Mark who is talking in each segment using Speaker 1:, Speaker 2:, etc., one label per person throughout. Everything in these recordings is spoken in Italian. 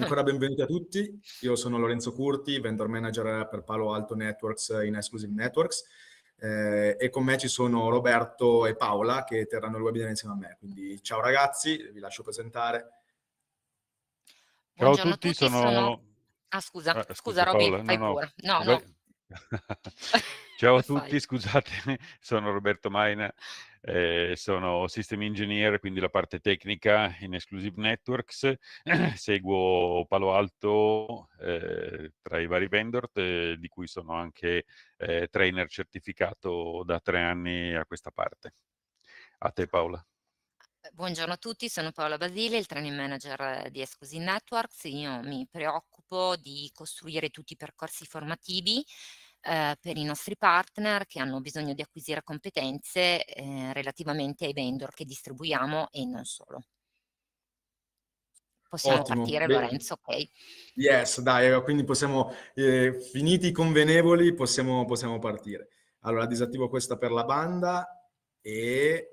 Speaker 1: Ancora benvenuti a tutti, io sono Lorenzo Curti, vendor manager per Palo Alto Networks in Exclusive Networks eh, e con me ci sono Roberto e Paola che terranno il webinar insieme a me. Quindi ciao ragazzi, vi lascio presentare. Ciao
Speaker 2: a tutti,
Speaker 3: sono... sono... Ah scusa, ah, eh, scusa, scusa Roby, Paola, fai no, pure. No, no. no. ciao a tutti, scusatemi, sono Roberto Maina eh, sono System Engineer, quindi la parte tecnica in Exclusive Networks, seguo Palo Alto eh, tra i vari vendor, eh, di cui sono anche ehm, trainer certificato da tre anni a questa parte. A te Paola.
Speaker 2: Eh, buongiorno a tutti, sono Paola Basile, il training manager di Exclusive Networks. Io mi preoccupo di costruire tutti i percorsi formativi eh, per i nostri partner che hanno bisogno di acquisire competenze eh, relativamente ai vendor che distribuiamo e non solo. Possiamo Ottimo, partire bene. Lorenzo, ok?
Speaker 1: Yes, dai, quindi possiamo, eh, finiti i convenevoli, possiamo, possiamo partire. Allora, disattivo questa per la banda e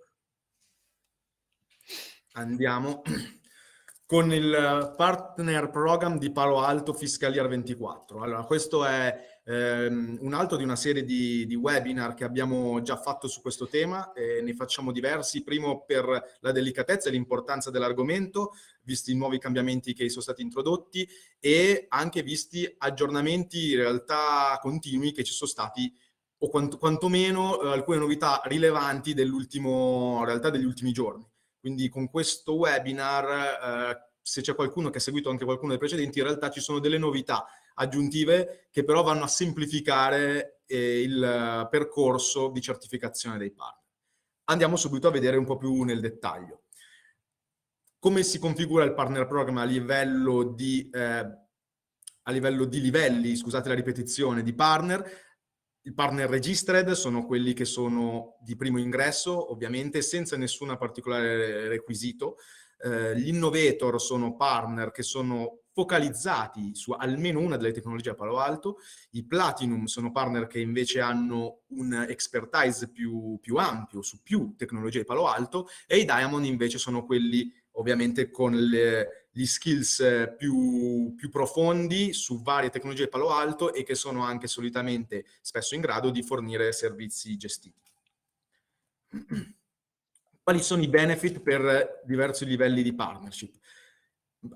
Speaker 1: andiamo con il partner program di Palo Alto Fiscalier 24. Allora, questo è ehm, un altro di una serie di, di, webinar che abbiamo già fatto su questo tema, eh, ne facciamo diversi, primo per la delicatezza e l'importanza dell'argomento, visti i nuovi cambiamenti che sono stati introdotti e anche visti aggiornamenti in realtà continui che ci sono stati o quant- quantomeno eh, alcune novità rilevanti dell'ultimo, in realtà degli ultimi giorni. Quindi con questo webinar... Eh, se c'è qualcuno che ha seguito anche qualcuno dei precedenti, in realtà ci sono delle novità aggiuntive che però vanno a semplificare eh, il eh, percorso di certificazione dei partner. Andiamo subito a vedere un po' più nel dettaglio. Come si configura il partner program a livello di, eh, a livello di livelli, scusate la ripetizione, di partner? I partner registered sono quelli che sono di primo ingresso, ovviamente, senza nessun particolare requisito. Eh, gli innovator sono partner che sono focalizzati su almeno una delle tecnologie a Palo Alto, i Platinum sono partner che invece hanno un expertise più, più ampio su più tecnologie di Palo Alto e i Diamond invece sono quelli ovviamente con le, gli skills eh, più, più, profondi su varie tecnologie di Palo Alto e che sono anche solitamente spesso in grado di fornire servizi gestiti. quali sono i benefit per diversi livelli di partnership.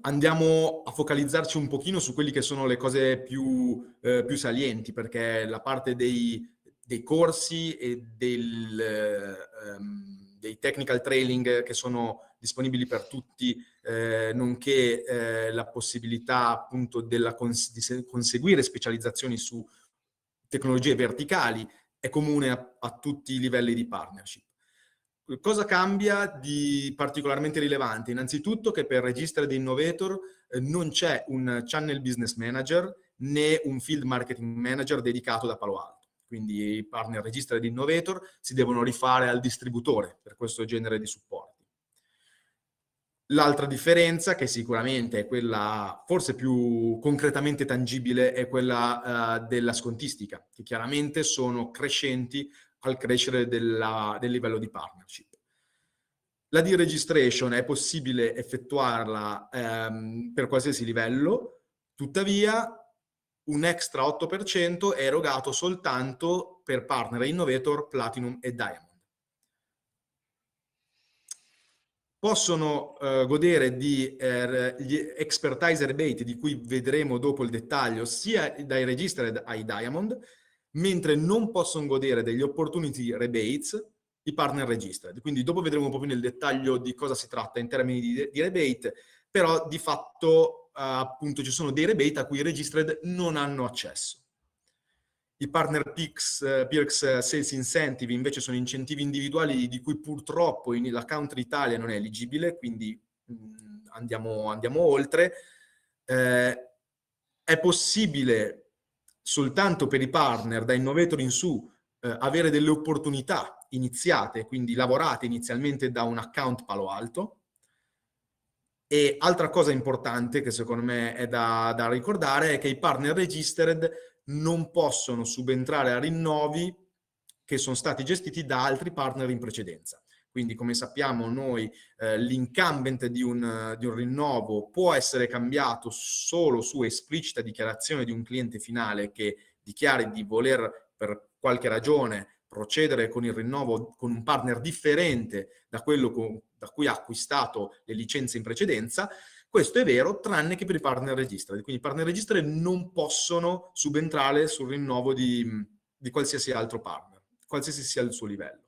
Speaker 1: Andiamo a focalizzarci un pochino su quelle che sono le cose più, eh, più salienti, perché la parte dei, dei corsi e del, ehm, dei technical training che sono disponibili per tutti, eh, nonché eh, la possibilità appunto della cons- di conseguire specializzazioni su tecnologie verticali, è comune a, a tutti i livelli di partnership. Cosa cambia di particolarmente rilevante? Innanzitutto che per registrare di Innovator eh, non c'è un Channel Business Manager né un Field Marketing Manager dedicato da Palo Alto. Quindi i partner Register di Innovator si devono rifare al distributore per questo genere di supporti. L'altra differenza, che sicuramente è quella forse più concretamente tangibile, è quella eh, della scontistica, che chiaramente sono crescenti al crescere della, del livello di partnership. La deregistration è possibile effettuarla ehm, per qualsiasi livello, tuttavia un extra 8% è erogato soltanto per partner innovator, platinum e diamond. Possono eh, godere di eh, gli expertise rebate di cui vedremo dopo il dettaglio sia dai registered ai diamond, mentre non possono godere degli opportunity rebates i partner registered. Quindi dopo vedremo un po' più nel dettaglio di cosa si tratta in termini di, di rebate, però di fatto eh, appunto ci sono dei rebate a cui i registered non hanno accesso. I partner PIRCS, eh, eh, Sales Incentive invece sono incentivi individuali di cui purtroppo in, la country Italia non è eligibile, quindi mh, mm, andiamo, andiamo, oltre. Eh, è possibile soltanto per i partner da innovator in su eh, avere delle opportunità iniziate, quindi lavorate inizialmente da un account palo alto. E altra cosa importante che secondo me è da, da ricordare è che i partner registered non possono subentrare a rinnovi che sono stati gestiti da altri partner in precedenza. Quindi, come sappiamo noi, eh, l'incumbent di un, di un rinnovo può essere cambiato solo su esplicita dichiarazione di un cliente finale che dichiari di voler per qualche ragione procedere con il rinnovo con un partner differente da quello con, da cui ha acquistato le licenze in precedenza. Questo è vero, tranne che per i partner registrati. Quindi i partner registrati non possono subentrare sul rinnovo di, di qualsiasi altro partner, qualsiasi sia il suo livello.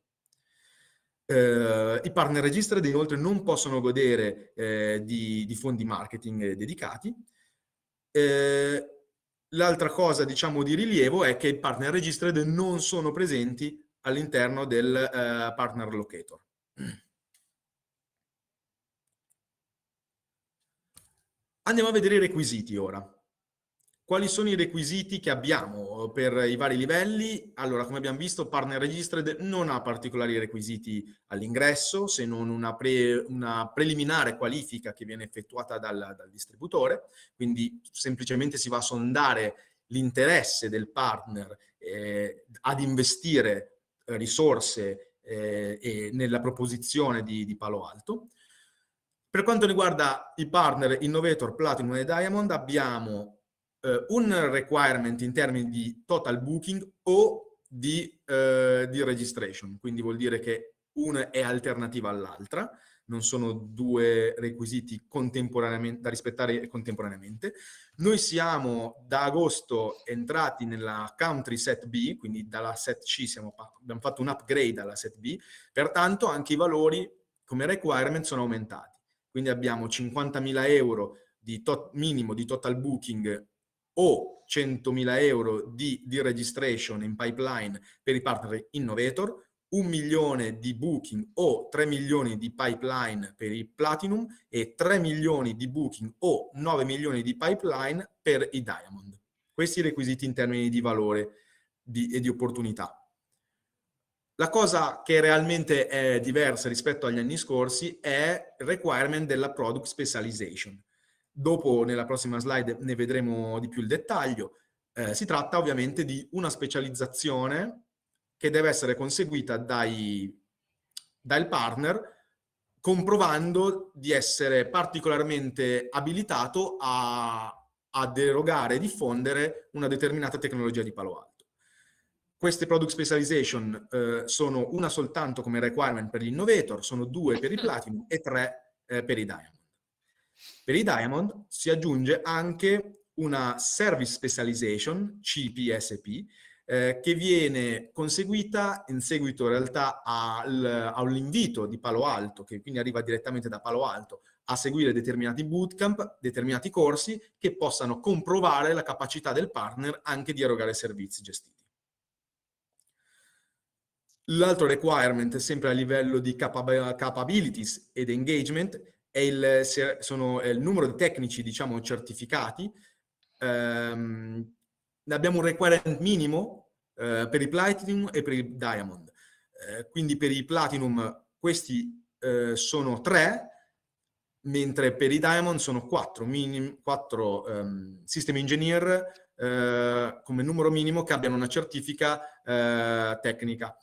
Speaker 1: Eh, I partner registrati inoltre non possono godere eh, di, di, fondi marketing dedicati. Eh, l'altra cosa diciamo di rilievo è che i partner registrati non sono presenti all'interno del eh, partner locator. Andiamo a vedere i requisiti ora. Quali sono i requisiti che abbiamo eh, per i vari livelli? Allora, come abbiamo visto, Partner Registered non ha particolari requisiti all'ingresso, se non una, pre, una, preliminare qualifica che viene effettuata dal, dal distributore, quindi semplicemente si va a sondare l'interesse del partner eh, ad investire eh, risorse eh, nella proposizione di, di, Palo Alto. Per quanto riguarda i partner Innovator, Platinum e Diamond, abbiamo eh, un requirement in termini di total booking o di, eh, di registration, quindi vuol dire che una è alternativa all'altra, non sono due requisiti da rispettare contemporaneamente. Noi siamo da agosto entrati nella country set B, quindi dalla set C siamo, abbiamo fatto un upgrade alla set B, pertanto anche i valori come requirement sono aumentati. Quindi abbiamo 50.000 euro di minimo di total booking o 100.000 euro di, di registration in pipeline per i partner innovator, un milione di booking o 3 milioni di pipeline per i platinum e 3 milioni di booking o 9 milioni di pipeline per i diamond. Questi requisiti in termini di valore di, e di opportunità. La cosa che realmente è diversa rispetto agli anni scorsi è il requirement della product specialization. Dopo, nella prossima slide, ne vedremo di più il dettaglio. Eh, si tratta ovviamente di una specializzazione che deve essere conseguita dai, dal partner comprovando di essere particolarmente abilitato a, a derogare e diffondere una determinata tecnologia di Palo Alto. Queste product specialization eh, sono una soltanto come requirement per gli innovator, sono due per i platinum e tre eh, per i diamond. Per i Diamond si aggiunge anche una Service Specialization, CPSP, eh, che viene conseguita in seguito in realtà al, all'invito di Palo Alto, che quindi arriva direttamente da Palo Alto, a seguire determinati bootcamp, determinati corsi che possano comprovare la capacità del partner anche di erogare servizi gestiti. L'altro requirement, sempre a livello di capabilities ed engagement, è il, sono, è il numero di tecnici, diciamo, certificati. Ehm, abbiamo un requirement minimo eh, per i Platinum e per i Diamond. Eh, quindi per i Platinum questi eh, sono tre, mentre per i Diamond sono quattro, minim, quattro ehm, System Engineer eh, come numero minimo che abbiano una certifica eh, tecnica.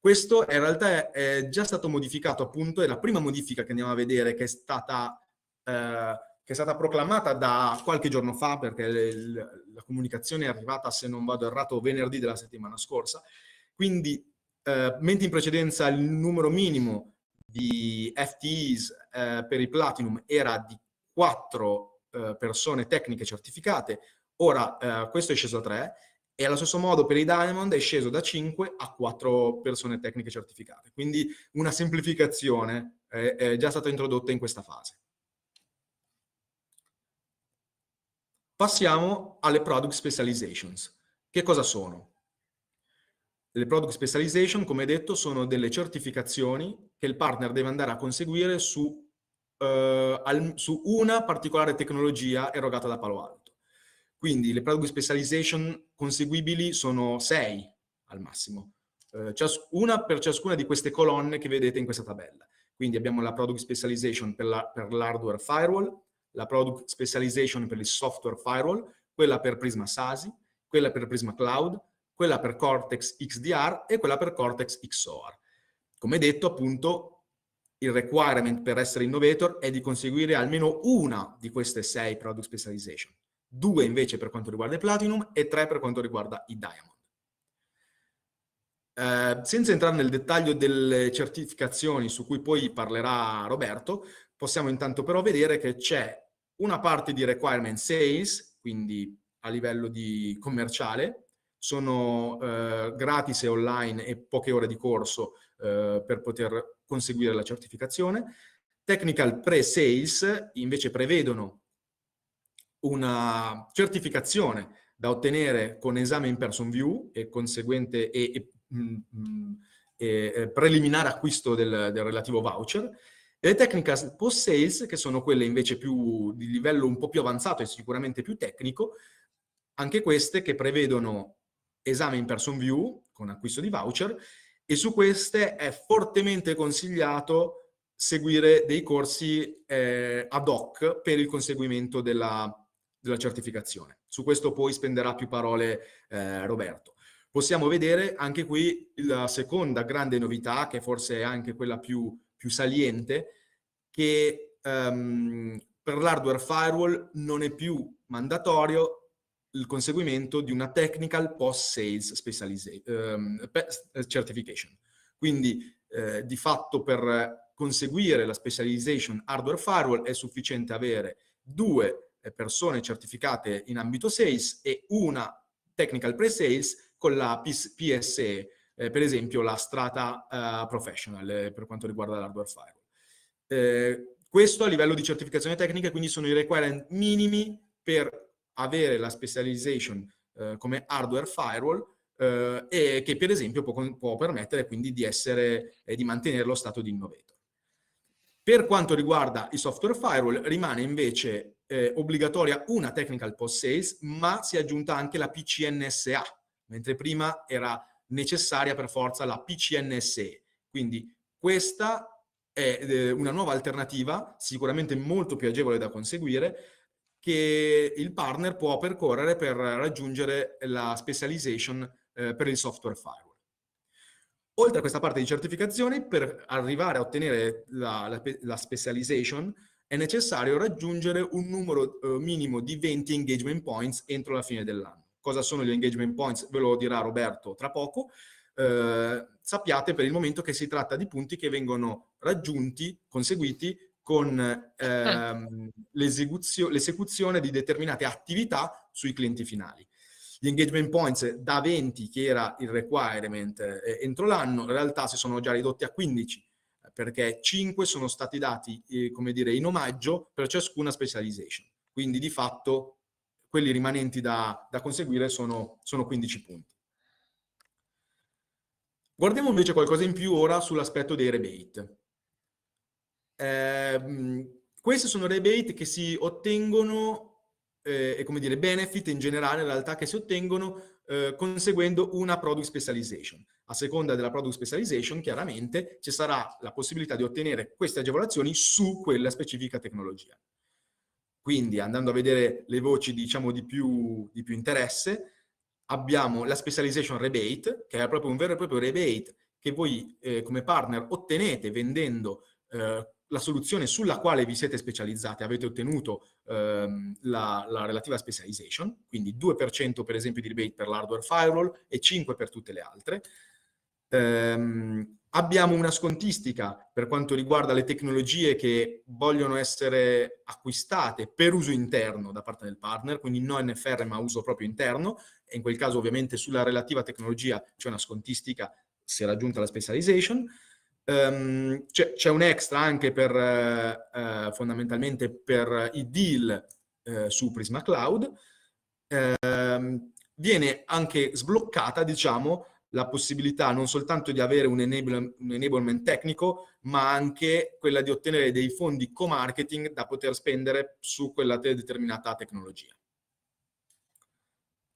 Speaker 1: Questo in realtà è già stato modificato appunto, è la prima modifica che andiamo a vedere che è stata, eh, che è stata proclamata da qualche giorno fa, perché il, la comunicazione è arrivata, se non vado errato, venerdì della settimana scorsa. Quindi, eh, mentre in precedenza il numero minimo di FTEs eh, per il Platinum era di 4 eh, persone tecniche certificate, ora eh, questo è sceso a 3 e allo stesso modo per i Diamond è sceso da 5 a 4 persone tecniche certificate. Quindi una semplificazione è, già stata introdotta in questa fase. Passiamo alle Product Specializations. Che cosa sono? Le Product Specialization, come detto, sono delle certificazioni che il partner deve andare a conseguire su, eh, al, su una particolare tecnologia erogata da Palo Alto. Quindi le product specialization conseguibili sono 6 al massimo, eh, una per ciascuna di queste colonne che vedete in questa tabella. Quindi abbiamo la product specialization per, per l'hardware firewall, la product specialization per il software firewall, quella per Prisma SASI, quella per Prisma Cloud, quella per Cortex XDR e quella per Cortex XOR. Come detto, appunto, il requirement per essere innovator è di conseguire almeno una di queste sei product specialization. 2 invece per quanto riguarda i Platinum e 3 per quanto riguarda i Diamond. Eh, senza entrare nel dettaglio delle certificazioni su cui poi parlerà Roberto, possiamo intanto però vedere che c'è una parte di requirement sales, quindi a livello di commerciale, sono eh, gratis e online e poche ore di corso eh, per poter conseguire la certificazione. Technical pre-sales invece prevedono una certificazione da ottenere con esame in person view e conseguente e, e, mh, mm, mm, e eh, preliminare acquisto del, del, relativo voucher, e le technical post-sales, che sono quelle invece più di livello un po' più avanzato e sicuramente più tecnico, anche queste che prevedono esame in person view con acquisto di voucher e su queste è fortemente consigliato seguire dei corsi eh, ad hoc per il conseguimento della, della certificazione. Su questo poi spenderà più parole eh, Roberto. Possiamo vedere anche qui la seconda grande novità, che forse è anche quella più, più saliente, che ehm, per l'hardware firewall non è più mandatorio il conseguimento di una technical post-sales ehm, certification. Quindi eh, di fatto per conseguire la specialization hardware firewall è sufficiente avere due eh, persone certificate in ambito sales e una technical pre-sales con la PSE, eh, per esempio la Strata uh, Professional eh, per quanto riguarda l'hardware firewall. Eh, questo a livello di certificazione tecnica, quindi sono i requirement minimi per avere la specialization eh, come hardware firewall e che per esempio può, può permettere quindi di, essere, di mantenere lo stato di innovator. Per quanto riguarda i software firewall, rimane invece eh, obbligatoria una technical post sales, ma si è aggiunta anche la PCNSA, mentre prima era necessaria per forza la PCNSE. Quindi questa è eh, una nuova alternativa, sicuramente molto più agevole da conseguire, che il partner può percorrere per raggiungere la specialization eh, per il software firewall. Oltre a questa parte di certificazioni, per arrivare a ottenere la, la, la specialization, è necessario raggiungere un numero eh, minimo di 20 engagement points entro la fine dell'anno. Cosa sono gli engagement points? Ve lo dirà Roberto tra poco. Eh, sappiate per il momento che si tratta di punti che vengono raggiunti, conseguiti con ehm, l'esecuzione di determinate attività sui clienti finali. Gli engagement points da 20, che era il requirement eh, entro l'anno, in realtà si sono già ridotti a 15 perché 5 sono stati dati, eh, come dire, in omaggio per ciascuna specialization. Quindi di fatto quelli rimanenti da, da conseguire sono, sono 15 punti. Guardiamo invece qualcosa in più ora sull'aspetto dei rebate. Eh, questi sono rebate che si ottengono, eh, e come dire, benefit in generale in realtà, che si ottengono eh, conseguendo una product specialization. A seconda della product specialization, chiaramente, ci sarà la possibilità di ottenere queste agevolazioni su quella specifica tecnologia. Quindi, andando a vedere le voci, diciamo, di più, di più interesse, abbiamo la specialization rebate, che è proprio un vero e proprio rebate che voi eh, come partner ottenete vendendo eh, la soluzione sulla quale vi siete specializzati, avete ottenuto ehm, la, la, relativa specialization, quindi 2% per esempio di rebate per l'hardware firewall e 5% per tutte le altre. Ehm, abbiamo una scontistica per quanto riguarda le tecnologie che vogliono essere acquistate per uso interno da parte del partner, quindi non NFR ma uso proprio interno, e in quel caso ovviamente sulla relativa tecnologia c'è una scontistica se raggiunta la specialization Um, c'è, c'è, un extra anche per, uh, fondamentalmente per i deal uh, su Prisma Cloud. Uh, viene anche sbloccata, diciamo, la possibilità non soltanto di avere un, enable, un enablement tecnico, ma anche quella di ottenere dei fondi co-marketing da poter spendere su quella determinata tecnologia.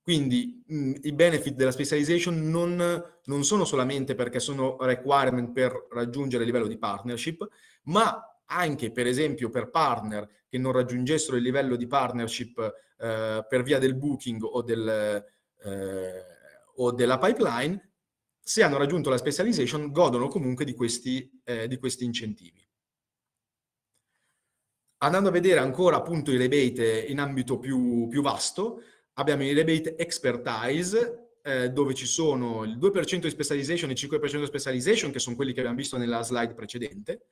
Speaker 1: Quindi mh, mm, i benefit della specialization non, non, sono solamente perché sono requirement per raggiungere il livello di partnership, ma anche per esempio per partner che non raggiungessero il livello di partnership eh, per via del booking o, del, eh, o, della pipeline, se hanno raggiunto la specialization godono comunque di questi, eh, di questi incentivi. Andando a vedere ancora appunto i rebate in ambito più, più vasto, abbiamo i rebate expertise eh, dove ci sono il 2% di specialization e il 5% di specialization che sono quelli che abbiamo visto nella slide precedente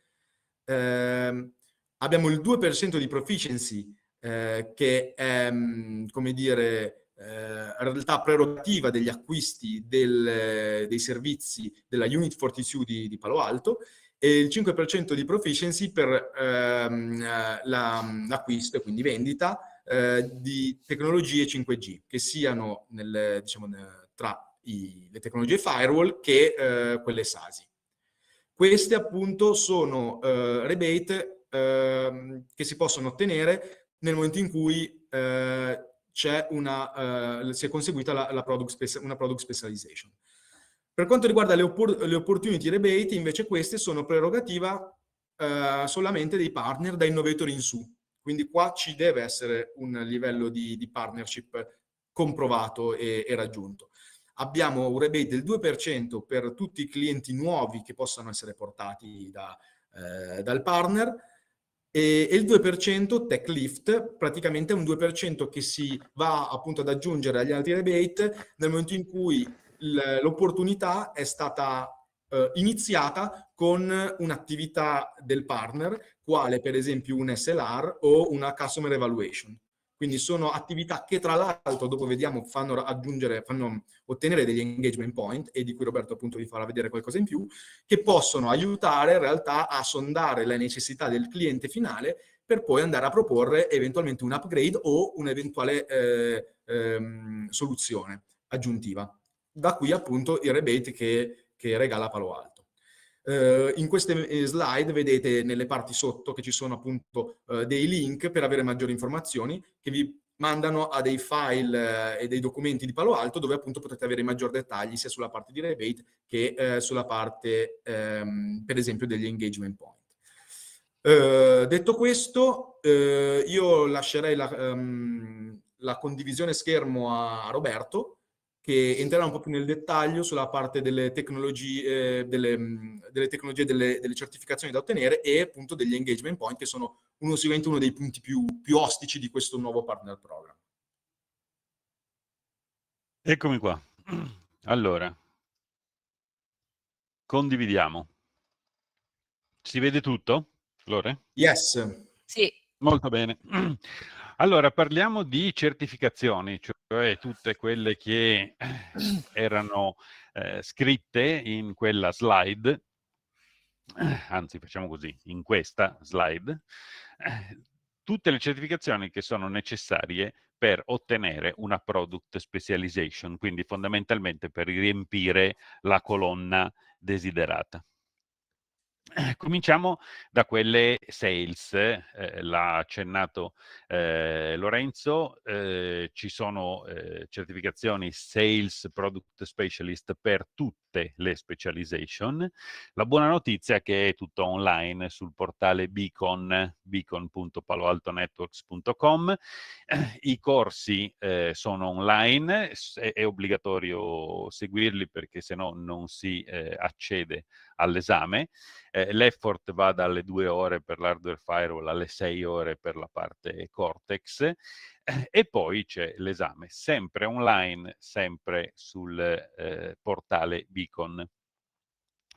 Speaker 1: eh, abbiamo il 2% di proficiency eh, che è mm, come dire eh, realtà prerogativa degli acquisti del, dei servizi della Unit 42 di, di Palo Alto e il 5% di proficiency per ehm, eh, mm, l'acquisto quindi vendita eh, di tecnologie 5G, che siano nel, diciamo, tra i, le tecnologie firewall che eh, quelle SASI. Queste appunto sono eh, rebate ehm, che si possono ottenere nel momento in cui eh, c'è una, eh, si è conseguita la, la product una product specialization. Per quanto riguarda le, oppor le opportunity rebate, invece queste sono prerogativa solamente dei partner da innovator in su, quindi qua ci deve essere un livello di, di partnership comprovato e, e, raggiunto. Abbiamo un rebate del 2% per tutti i clienti nuovi che possano essere portati da, eh, dal partner e, e il 2% tech lift praticamente è un 2% che si va appunto ad aggiungere agli altri rebate nel momento in cui l'opportunità è stata eh, iniziata con un'attività del partner, quale per esempio un SLR o una customer evaluation. Quindi sono attività che tra l'altro dopo vediamo fanno aggiungere, fanno ottenere degli engagement point e di cui Roberto appunto vi farà vedere qualcosa in più, che possono aiutare in realtà a sondare le necessità del cliente finale per poi andare a proporre eventualmente un upgrade o un'eventuale eh, ehm, soluzione aggiuntiva. Da qui appunto il rebate che che regala Palo Alto. Eh, in queste eh, slide vedete nelle parti sotto che ci sono appunto eh, dei link per avere maggiori informazioni che vi mandano a dei file eh, e dei documenti di Palo Alto dove appunto potete avere maggior dettagli sia sulla parte di rebate che eh, sulla parte ehm, per esempio degli engagement point. Eh, detto questo, io lascerei la, um, la condivisione schermo a Roberto che entrerà un po' più nel dettaglio sulla parte delle tecnologie, eh, delle, mm, delle, tecnologie, delle, delle certificazioni da ottenere e appunto degli engagement point, che sono uno, uno dei punti più, più ostici di questo nuovo partner program.
Speaker 3: Eccomi qua. Allora, condividiamo. Si vede tutto, Lore? Yes. Sì. Molto bene. Allora, parliamo di certificazioni, cioè tutte quelle che erano eh, scritte in quella slide, anzi facciamo così, in questa slide, tutte le certificazioni che sono necessarie per ottenere una product specialization, quindi fondamentalmente per riempire la colonna desiderata. Eh, cominciamo da quelle sales, eh, l'ha accennato eh, Lorenzo, eh, ci sono eh, certificazioni sales product specialist per tutti tutte le specialization. La buona notizia è che è tutto online sul portale Beacon, beacon.paloaltonetworks.com. I corsi eh, sono online, è, è, obbligatorio seguirli perché se no non si eh, accede all'esame. Eh, L'effort va dalle due ore per l'hardware firewall alle sei ore per la parte Cortex. Eh, e poi c'è l'esame, sempre online, sempre sul eh, portale Beacon.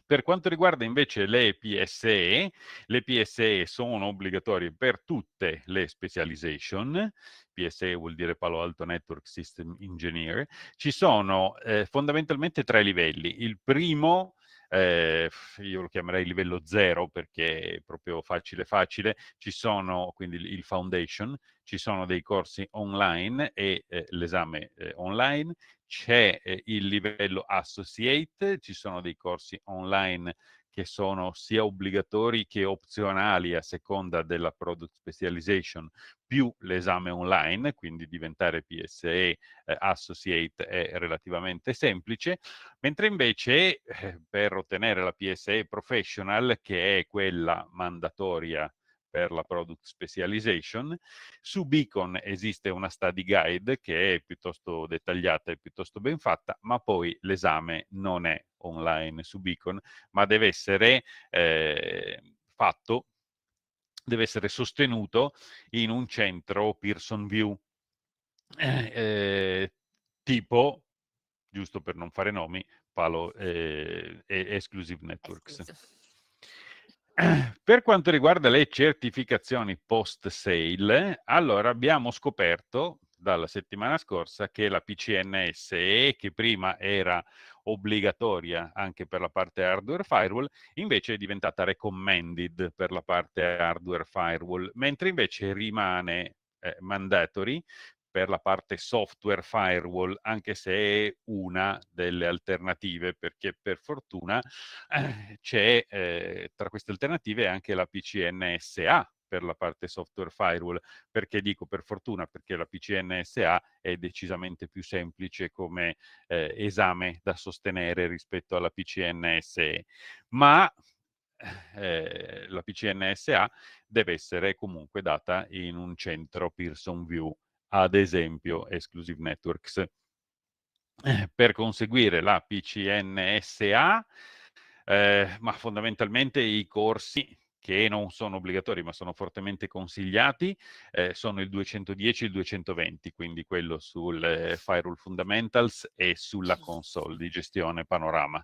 Speaker 3: Per quanto riguarda invece le PSE, le PSE sono obbligatorie per tutte le specialization, PSE vuol dire Palo Alto Network System Engineer, ci sono eh, fondamentalmente tre livelli. Il primo eh, io lo chiamerei livello zero perché è proprio facile facile, ci sono quindi il foundation, ci sono dei corsi online e eh, l'esame eh, online, c'è eh, il livello associate, ci sono dei corsi online che sono sia obbligatori che opzionali a seconda della product specialization, più l'esame online, quindi diventare PSE eh, associate è relativamente semplice, mentre invece eh, per ottenere la PSE professional, che è quella mandatoria per la product specialization. Su Beacon esiste una study guide che è piuttosto dettagliata e piuttosto ben fatta, ma poi l'esame non è online su Beacon, ma deve essere eh, fatto, deve essere sostenuto in un centro Pearson View, eh, eh tipo, giusto per non fare nomi, Palo eh, Exclusive Networks. Per quanto riguarda le certificazioni post sale, allora abbiamo scoperto dalla settimana scorsa che la PCNSE, che prima era obbligatoria anche per la parte hardware firewall, invece è diventata recommended per la parte hardware firewall, mentre invece rimane eh, mandatory per la parte software firewall, anche se è una delle alternative, perché per fortuna eh, c'è eh, tra queste alternative anche la PCNSA, per la parte software firewall. Perché dico per fortuna? Perché la PCNSA è decisamente più semplice come eh, esame da sostenere rispetto alla PCNSE. Ma eh, la PCNSA deve essere comunque data in un centro Pearson View, ad esempio Exclusive Networks. Eh, per conseguire la PCNSA, eh, ma fondamentalmente i corsi che non sono obbligatori ma sono fortemente consigliati eh, sono il 210 e il 220, quindi quello sul eh, Firewall Fundamentals e sulla console di gestione panorama.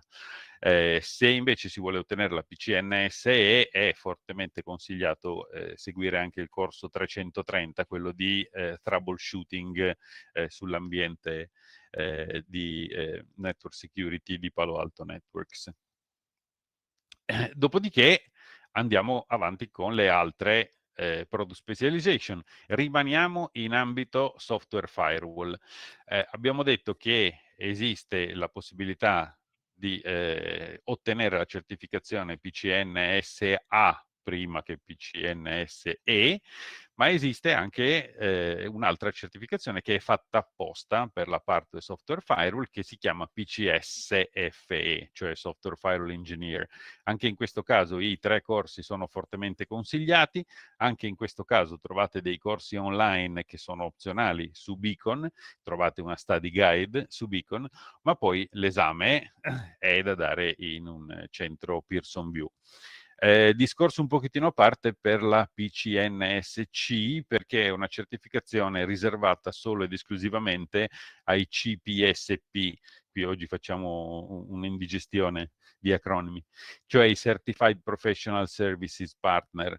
Speaker 3: Eh, se invece si vuole ottenere la PCNSE è fortemente consigliato eh, seguire anche il corso 330, quello di eh, troubleshooting eh, sull'ambiente di network security di Palo Alto Networks. Dopodiché andiamo avanti con le altre eh, product specialization. Rimaniamo in ambito software firewall. Eh, abbiamo detto che esiste la possibilità di eh, ottenere la certificazione PCNSA prima che PCNSE, ma esiste anche eh, un'altra certificazione che è fatta apposta per la parte del software firewall che si chiama PCSFE, cioè Software Firewall Engineer. Anche in questo caso i tre corsi sono fortemente consigliati, anche in questo caso trovate dei corsi online che sono opzionali su Beacon, trovate una study guide su Beacon, ma poi l'esame è da dare in un centro Pearson View. Eh, discorso un pochettino a parte per la PCNSC, perché è una certificazione riservata solo ed esclusivamente ai CPSP. Qui oggi facciamo un'indigestione di acronimi, cioè i Certified Professional Services Partner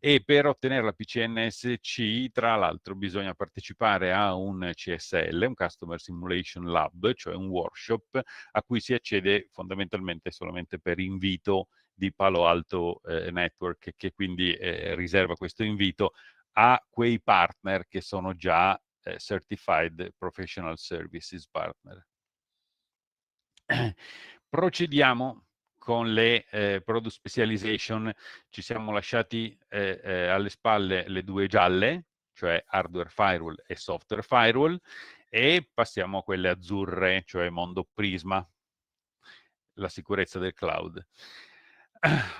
Speaker 3: e per ottenere la PCNSC tra l'altro bisogna partecipare a un CSL, un Customer Simulation Lab, cioè un workshop a cui si accede fondamentalmente solamente per invito di Palo Alto eh, Network, che quindi eh, riserva questo invito a quei partner che sono già eh, Certified Professional Services Partner. Procediamo con le eh, product specialization ci siamo lasciati eh, eh, alle spalle le due gialle, cioè hardware firewall e software firewall, e passiamo a quelle azzurre, cioè mondo prisma, la sicurezza del cloud.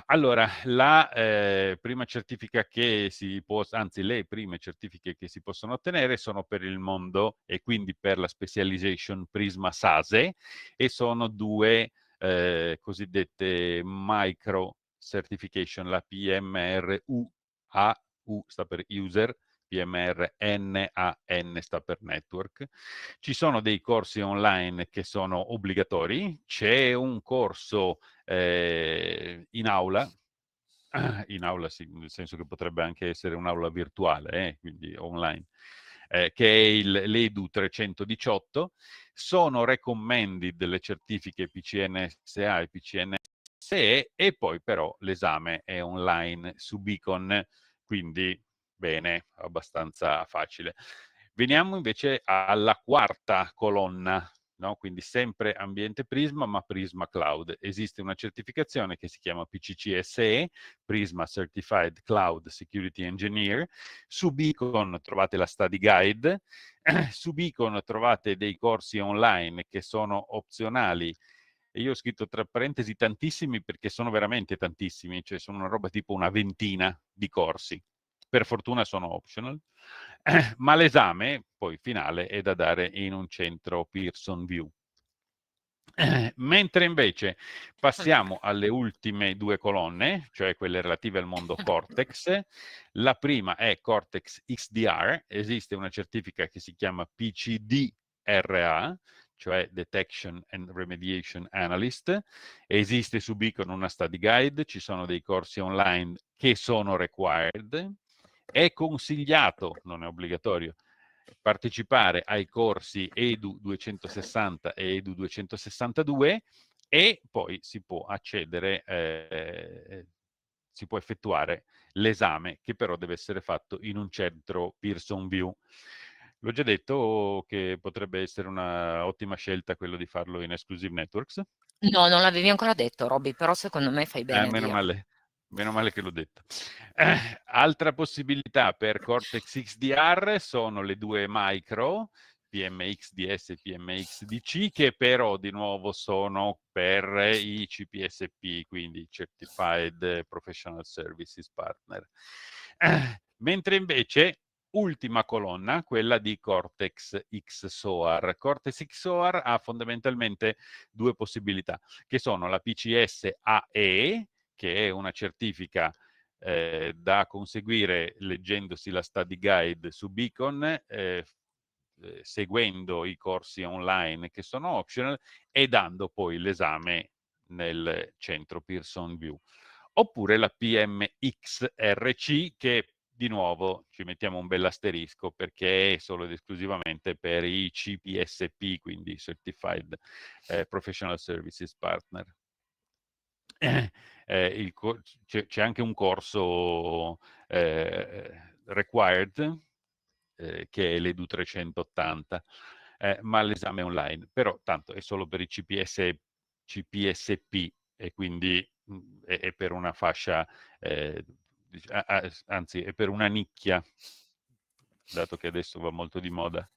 Speaker 3: Allora, la eh, prima certifica che si può, anzi le prime certifiche che si possono ottenere sono per il mondo e quindi per la specialization Prisma SASE e sono due eh, cosiddette micro certification, la PMRU, AU sta per user, PMR, NAN sta per network. Ci sono dei corsi online che sono obbligatori, c'è un corso eh, in aula, in aula sì, nel senso che potrebbe anche essere un'aula virtuale, eh, quindi online, eh, che è il, l'EDU 318, sono recommended le certifiche PCNSA e PCNSE e poi però l'esame è online su Beacon, quindi Bene, abbastanza facile. Veniamo invece alla quarta colonna, no? quindi sempre ambiente Prisma, ma Prisma Cloud. Esiste una certificazione che si chiama PCCSE, Prisma Certified Cloud Security Engineer. Su Beacon trovate la study guide, su Beacon trovate dei corsi online che sono opzionali e io ho scritto tra parentesi tantissimi perché sono veramente tantissimi, cioè sono una roba tipo una ventina di corsi per fortuna sono optional, ma l'esame poi finale è da dare in un centro Pearson View. Mentre invece passiamo alle ultime due colonne, cioè quelle relative al mondo Cortex, la prima è Cortex XDR, esiste una certifica che si chiama PCDRA, cioè Detection and Remediation Analyst, esiste su Beacon una study guide, ci sono dei corsi online che sono required, è consigliato, non è obbligatorio, partecipare ai corsi EDU 260 e EDU 262 e poi si può accedere, eh, si può effettuare l'esame che però deve essere fatto in un centro Pearson View. L'ho già detto che potrebbe essere un'ottima scelta quello di farlo in Exclusive Networks.
Speaker 2: No, non l'avevi ancora detto, Robby, però secondo me fai bene. Eh, meno
Speaker 3: male meno male che l'ho detto. Eh, altra possibilità per Cortex XDR sono le due micro, PMXDS e PMXDC, che però di nuovo sono per i CPSP, quindi Certified Professional Services Partner. Eh, mentre invece ultima colonna, quella di Cortex XSOAR. Cortex XSOAR ha fondamentalmente due possibilità, che sono la PCS AE, che è una certifica eh, da conseguire leggendosi la study guide su Beacon, eh, eh, seguendo i corsi online che sono optional e dando poi l'esame nel centro Pearson View. Oppure la PMXRC che di nuovo ci mettiamo un bel asterisco perché è solo ed esclusivamente per i CPSP, quindi Certified eh, Professional Services Partner eh, eh c'è, anche un corso eh, required eh, che è l'Edu 380, eh, ma l'esame è online, però tanto è solo per i CPS, CPSP e quindi mh, mm, è, è, per una fascia, eh, anzi è per una nicchia, dato che adesso va molto di moda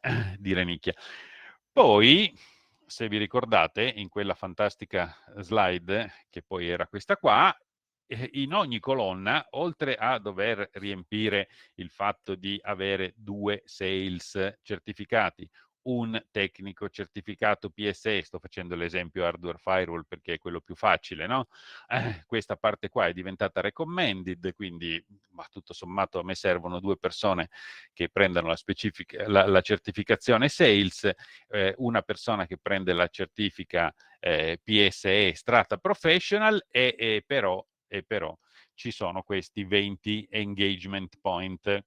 Speaker 3: dire nicchia. Poi se vi ricordate, in quella fantastica eh, slide che poi era questa qua, eh, in ogni colonna, oltre a dover riempire il fatto di avere due sales certificati un tecnico certificato PSE, sto facendo l'esempio hardware firewall perché è quello più facile, no? Eh, questa parte qua è diventata recommended, quindi ma tutto sommato a me servono due persone che prendano la, la, la certificazione sales, eh, una persona che prende la certifica eh, PSE strata professional e, e però, e però ci sono questi 20 engagement point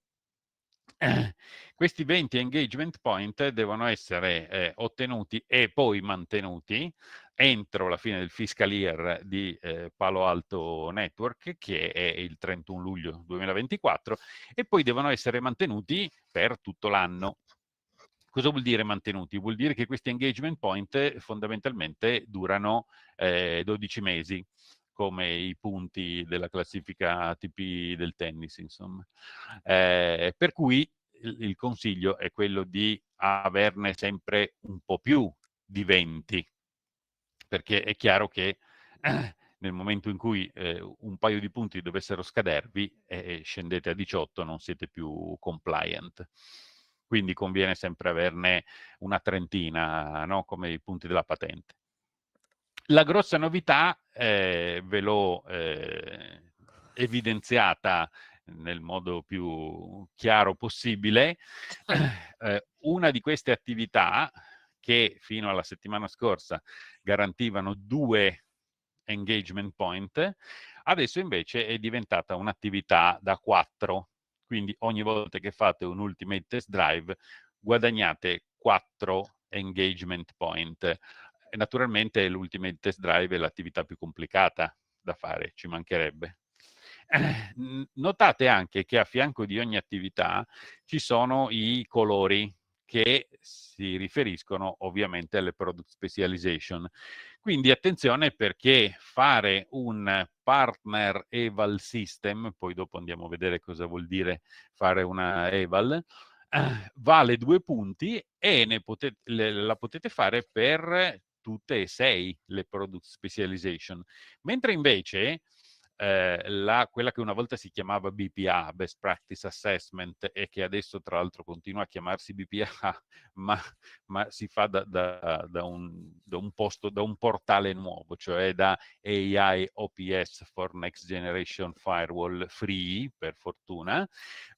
Speaker 3: questi 20 engagement point devono essere eh, ottenuti e poi mantenuti entro la fine del fiscal year di eh, Palo Alto Network, che è il 31 luglio 2024, e poi devono essere mantenuti per tutto l'anno. Cosa vuol dire mantenuti? Vuol dire che questi engagement point fondamentalmente durano 12 eh, mesi come i punti della classifica ATP del tennis, insomma. Eh, per cui il, il consiglio è quello di averne sempre un po' più di 20, perché è chiaro che eh, nel momento in cui eh, un paio di punti dovessero scadervi e eh, eh, scendete a 18 non siete più compliant. Quindi conviene sempre averne una trentina, no? come i punti della patente. La grossa novità, eh, ve l'ho eh, evidenziata nel modo più chiaro possibile, eh, una di queste attività che fino alla settimana scorsa garantivano due engagement point, adesso invece è diventata un'attività da quattro. Quindi ogni volta che fate un ultimate test drive guadagnate quattro engagement point e naturalmente l'Ultimate Test Drive è l'attività più complicata da fare, ci mancherebbe. Eh, notate anche che a fianco di ogni attività ci sono i colori che si riferiscono ovviamente alle product specialization. Quindi attenzione perché fare un partner eval system, poi dopo andiamo a vedere cosa vuol dire fare una eval, eh, vale due punti e potete, la potete fare per tutte e sei le product specialization. Mentre invece eh, la, quella che una volta si chiamava BPA, Best Practice Assessment, e che adesso tra l'altro continua a chiamarsi BPA, ma, ma si fa da, da, da, un, da, un, posto, da un portale nuovo, cioè da AI OPS for Next Generation Firewall Free, per fortuna,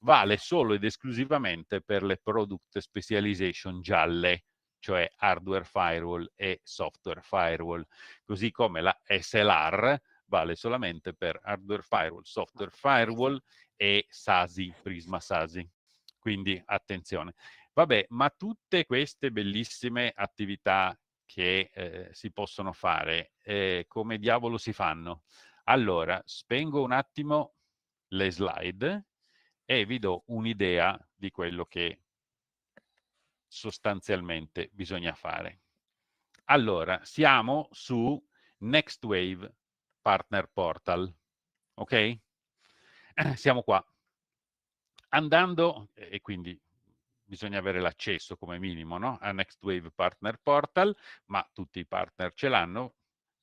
Speaker 3: vale solo ed esclusivamente per le Product Specialization gialle cioè hardware firewall e software firewall, così come la SLR vale solamente per hardware firewall, ah, software firewall e SASI, Prisma SASI. Quindi attenzione. Vabbè, ma tutte queste bellissime attività che eh, si possono fare, eh, come diavolo si fanno? Allora, spengo un attimo le slide e vi do un'idea di quello che sostanzialmente bisogna fare. Allora, siamo su Next Wave Partner Portal, ok? Siamo qua. Andando, e quindi bisogna avere l'accesso come minimo no? a Next Wave Partner Portal, ma tutti i partner ce l'hanno,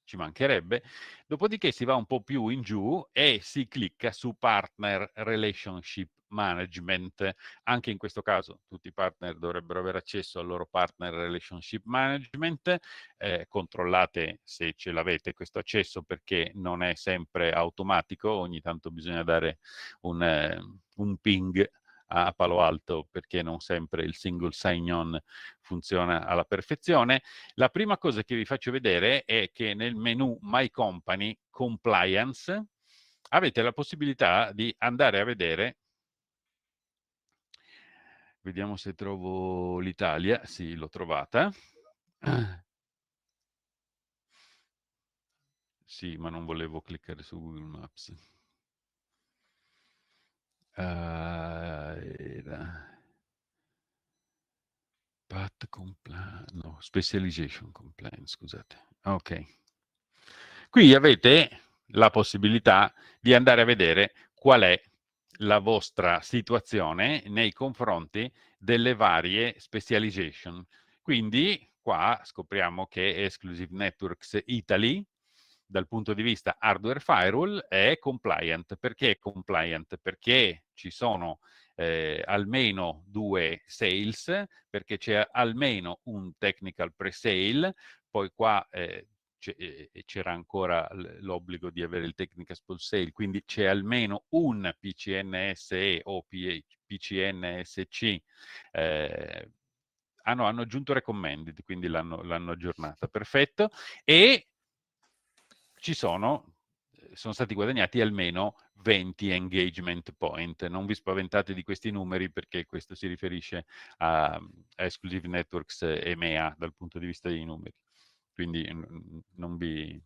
Speaker 3: ci mancherebbe. Dopodiché si va un po' più in giù e si clicca su Partner Relationship management. Anche in questo caso tutti i partner dovrebbero avere accesso al loro partner relationship management. Eh, controllate se ce l'avete questo accesso perché non è sempre automatico, ogni tanto bisogna dare un, eh, un ping a Palo Alto perché non sempre il single sign-on funziona alla perfezione. La prima cosa che vi faccio vedere è che nel menu My Company Compliance avete la possibilità di andare a vedere Vediamo se trovo l'Italia. Sì, l'ho trovata. Sì, ma non volevo cliccare su Google Maps. Uh, ah, Path compliance, no, specialization compliance, scusate. Ok. Qui avete la possibilità di andare a vedere qual è la vostra situazione nei confronti delle varie specialization. Quindi qua scopriamo che Exclusive Networks Italy dal punto di vista hardware firewall è compliant. Perché è compliant? Perché ci sono eh, almeno due sales, perché c'è almeno un technical pre-sale, poi qua eh, eh, eh, c'era ancora l'obbligo di avere il technical spoil sale, quindi c'è almeno un PCNSE o PCNSC. Eh, ah hanno aggiunto recommended, quindi l'hanno aggiornata, perfetto. E ci sono, eh, sono stati guadagnati almeno 20 engagement point. Non vi spaventate di questi numeri perché questo si riferisce a, a Exclusive Networks EMEA dal punto di vista dei numeri quindi non vi,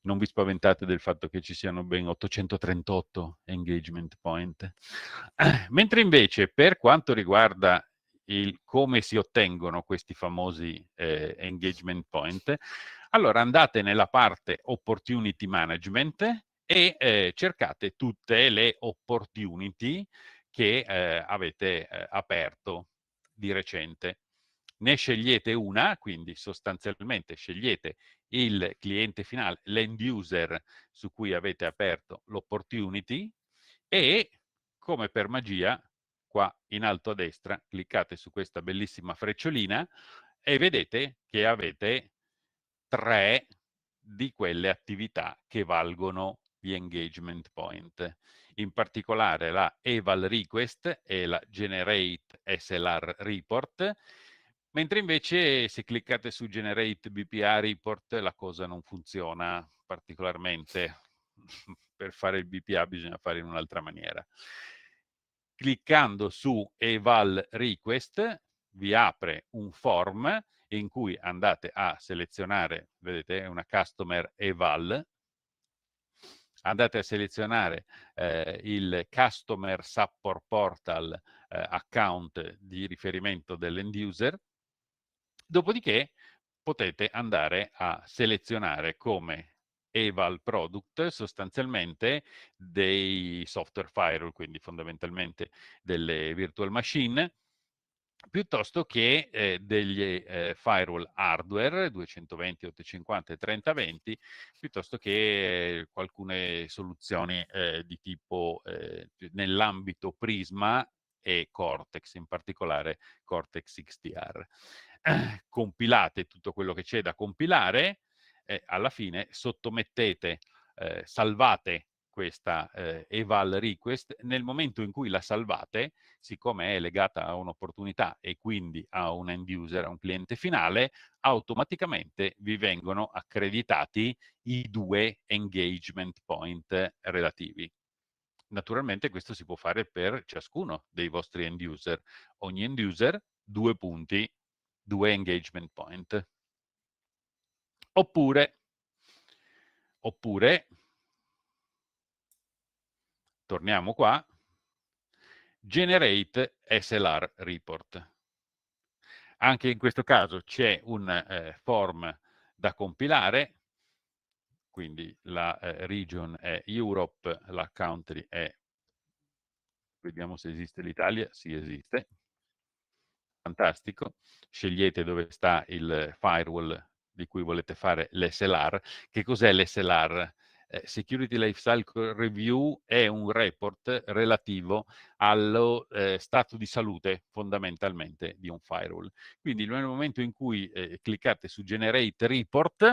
Speaker 3: non vi spaventate del fatto che ci siano ben 838 engagement point. Mentre invece per quanto riguarda il come si ottengono questi famosi eh, engagement point, allora andate nella parte opportunity management e eh, cercate tutte le opportunity che eh, avete eh, aperto di recente ne scegliete una, quindi sostanzialmente scegliete il cliente finale, l'end user su cui avete aperto l'opportunity e come per magia, qua in alto a destra, cliccate su questa bellissima frecciolina e vedete che avete tre di quelle attività che valgono gli engagement point, in particolare la eval request e la generate SLR report Mentre invece se cliccate su Generate BPA Report la cosa non funziona particolarmente. per fare il BPA bisogna fare in un'altra maniera. Cliccando su Eval Request vi apre un form in cui andate a selezionare, vedete, è una Customer Eval, andate a selezionare eh, il Customer Support Portal eh, account di riferimento dell'end user Dopodiché potete andare a selezionare come eval product sostanzialmente dei software firewall, quindi fondamentalmente delle virtual machine, piuttosto che eh, degli eh, firewall hardware 220, 850 e 3020, piuttosto che eh, alcune soluzioni eh, di tipo eh, nell'ambito Prisma e Cortex, in particolare Cortex XDR. compilate tutto quello che c'è da compilare e alla fine sottomettete, eh, salvate questa eh, eval request, nel momento in cui la salvate, siccome è legata a un'opportunità e quindi a un end user, a un cliente finale, automaticamente vi vengono accreditati i due engagement point relativi. Naturalmente questo si può fare per ciascuno dei vostri end user. Ogni end user due punti due engagement point. Oppure, oppure, torniamo qua, generate SLR report. Anche in questo caso c'è un eh, form da compilare, quindi la eh, region è Europe, la country è, vediamo se esiste l'Italia, sì esiste, fantastico, scegliete dove sta il firewall di cui volete fare l'SLR. Che cos'è l'SLR? Eh, Security Lifestyle Review è un report relativo allo eh, stato di salute fondamentalmente di un firewall. Quindi nel momento in cui eh, cliccate su Generate Report,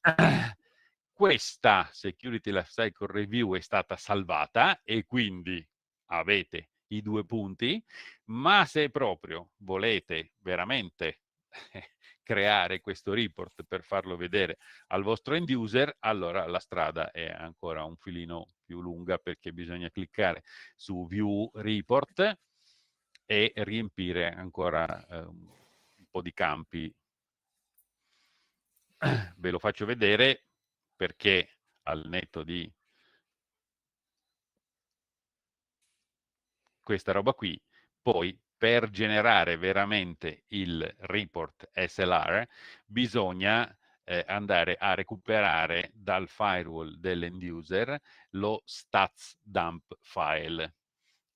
Speaker 3: questa Security Lifecycle Review è stata salvata e quindi avete i due punti, ma se proprio volete veramente creare questo report per farlo vedere al vostro end user, allora la strada è ancora un filino più lunga perché bisogna cliccare su View Report e riempire ancora eh, un po' di campi. Ve lo faccio vedere perché al netto di questa roba qui, poi per generare veramente il report SLR bisogna eh, andare a recuperare dal firewall dell'end user lo stats dump file,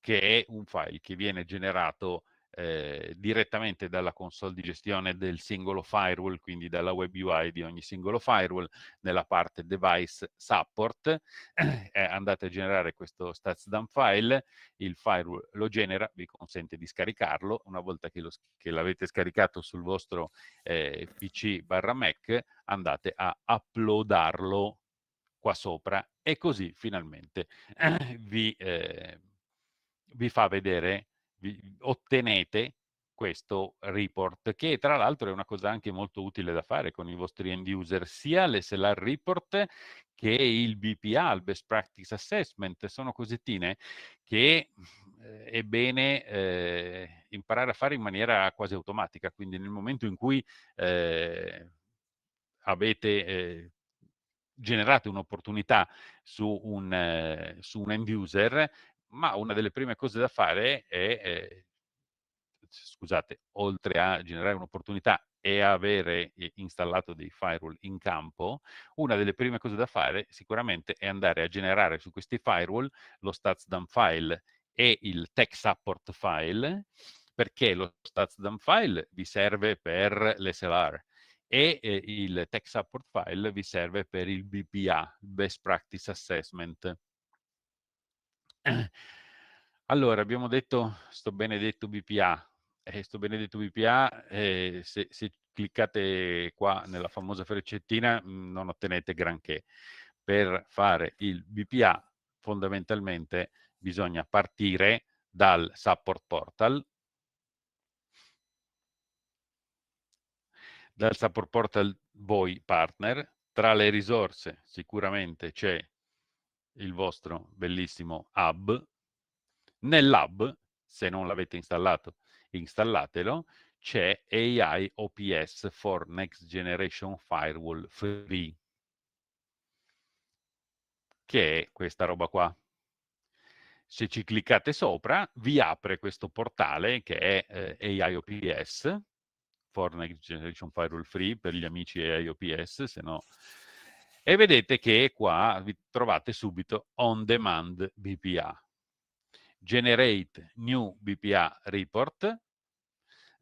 Speaker 3: che è un file che viene generato eh, direttamente dalla console di gestione del singolo firewall, quindi dalla web UI di ogni singolo firewall, nella parte device support, eh, andate a generare questo statsdump file, il firewall lo genera, vi consente di scaricarlo, una volta che, l'avete scaricato sul vostro eh, PC barra Mac, andate a uploadarlo qua sopra e così finalmente vi, eh, vi fa vedere ottenete questo report, che tra l'altro è una cosa anche molto utile da fare con i vostri end user, sia l'SLR report che il BPA, il Best Practice Assessment, sono cosettine che eh, è bene eh, imparare a fare in maniera quasi automatica, quindi nel momento in cui eh, avete eh, generato un'opportunità su, un, eh, su un end user, ma una delle prime cose da fare è, eh, scusate, oltre a generare un'opportunità e avere eh, installato dei firewall in campo, una delle prime cose da fare sicuramente è andare a generare su questi firewall lo statsdump file e il tech support file, perché lo statsdump file vi serve per l'SLR e eh, il tech support file vi serve per il BPA, Best Practice Assessment. Allora, abbiamo detto sto benedetto BPA. Eh, sto benedetto BPA, eh, se, se, cliccate qua nella famosa freccettina mm, non ottenete granché. Per fare il BPA fondamentalmente bisogna partire dal support portal. Dal support portal voi partner, tra le risorse sicuramente c'è il vostro bellissimo hub. Nell'hub, se non l'avete installato, installatelo, c'è AI OPS for Next Generation Firewall Free, che è questa roba qua. Se ci cliccate sopra, vi apre questo portale che è eh, AI OPS, for Next Generation Firewall Free, per gli amici AI OPS, se no e vedete che qua vi trovate subito On Demand BPA. Generate New BPA Report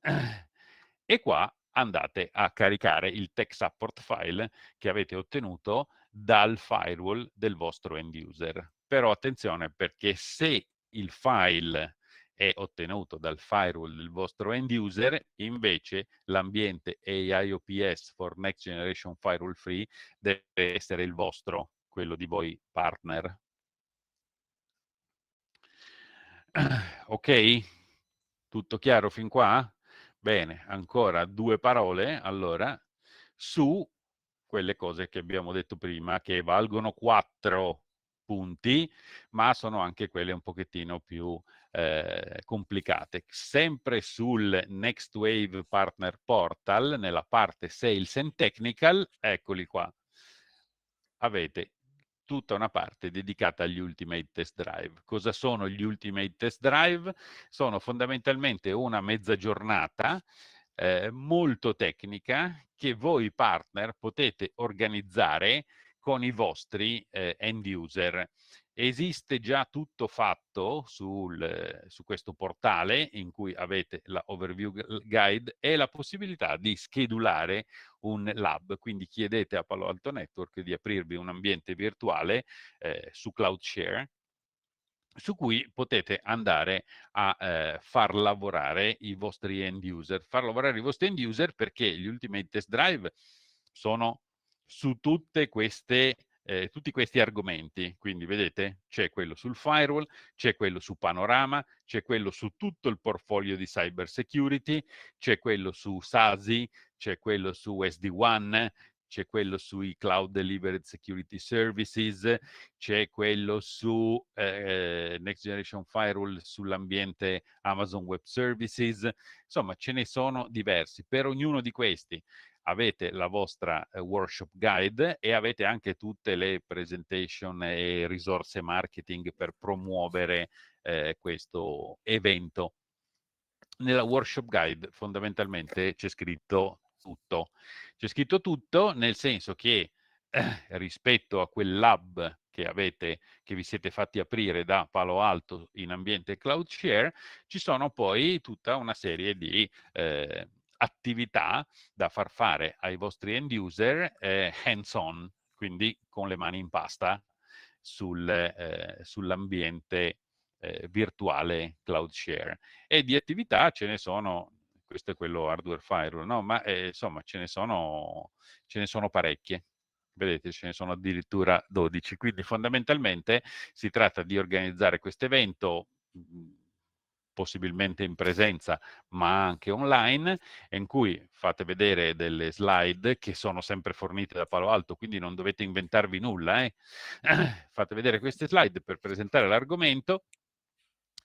Speaker 3: e qua andate a caricare il tech support file che avete ottenuto dal firewall del vostro end user. Però attenzione perché se il file è ottenuto dal firewall del vostro end user, invece l'ambiente AIOPS for Next Generation Firewall Free deve essere il vostro, quello di voi partner. Ok? Tutto chiaro fin qua? Bene, ancora due parole allora su quelle cose che abbiamo detto prima che valgono quattro punti, ma sono anche quelle un pochettino più eh, complicate. Sempre sul Next Wave Partner Portal, nella parte Sales and Technical, eccoli qua, avete tutta una parte dedicata agli Ultimate Test Drive. Cosa sono gli Ultimate Test Drive? Sono fondamentalmente una mezza giornata eh, molto tecnica che voi partner potete organizzare con i vostri eh, end user. Esiste già tutto fatto sul, eh, su questo portale in cui avete la overview guide e la possibilità di schedulare un lab, quindi chiedete a Palo Alto Network di aprirvi un ambiente virtuale eh, su CloudShare su cui potete andare a eh, far lavorare i vostri end user, far lavorare i vostri end user perché gli ultimate test drive sono su queste, eh, tutti questi argomenti. Quindi vedete c'è quello sul firewall, c'è quello su Panorama, c'è quello su tutto il portfolio di cyber security, c'è quello su SASI, c'è quello su SD1, c'è quello sui Cloud Delivered Security Services, c'è quello su eh, Next Generation Firewall sull'ambiente Amazon Web Services, insomma ce ne sono diversi. Per ognuno di questi avete la vostra eh, workshop guide e avete anche tutte le presentation e risorse marketing per promuovere eh, questo evento. Nella workshop guide fondamentalmente c'è scritto tutto. C'è scritto tutto nel senso che eh, rispetto a quel lab che, avete, che vi siete fatti aprire da Palo Alto in ambiente Cloud Share, ci sono poi tutta una serie di eh, attività da far fare ai vostri end user eh, hands on, quindi con le mani in pasta sul, eh, sull'ambiente eh, virtuale cloud share. E di attività ce ne sono, questo è quello hardware firewall, no? ma eh, insomma ce ne, sono, ce ne sono parecchie. Vedete, ce ne sono addirittura 12, quindi fondamentalmente si tratta di organizzare questo evento possibilmente in presenza, ma anche online, in cui fate vedere delle slide che sono sempre fornite da Palo Alto, quindi non dovete inventarvi nulla. Eh? fate vedere queste slide per presentare l'argomento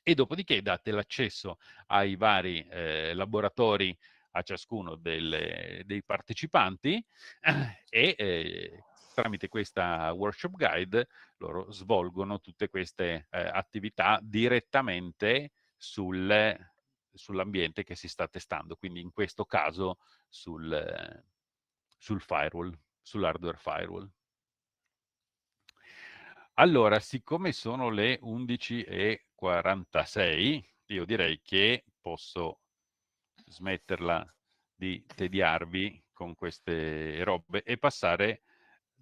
Speaker 3: e dopodiché date l'accesso ai vari eh, laboratori a ciascuno delle, dei partecipanti e eh, tramite questa workshop guide loro svolgono tutte queste eh, attività direttamente sull'ambiente che si sta testando, quindi in questo caso sul, eh, sul firewall, sull'hardware firewall. Allora, siccome sono le 11.46, io direi che posso smetterla di tediarvi con queste robe e passare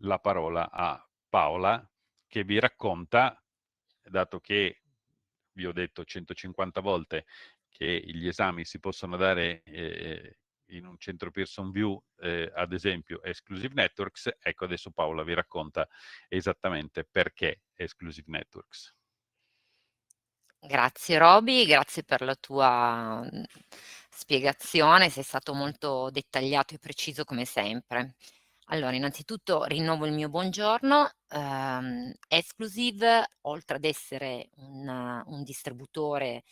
Speaker 3: la parola a Paola che vi racconta, dato che vi ho detto 150 volte che gli esami si possono dare eh, in un centro Pearson View, eh, ad esempio Exclusive Networks, ecco adesso Paola vi racconta esattamente perché Exclusive Networks.
Speaker 2: Grazie Roby, grazie per la tua mm, spiegazione, sei stato molto dettagliato e preciso come sempre. Allora, innanzitutto rinnovo il mio buongiorno ehm, Exclusive, oltre ad essere una, un distributore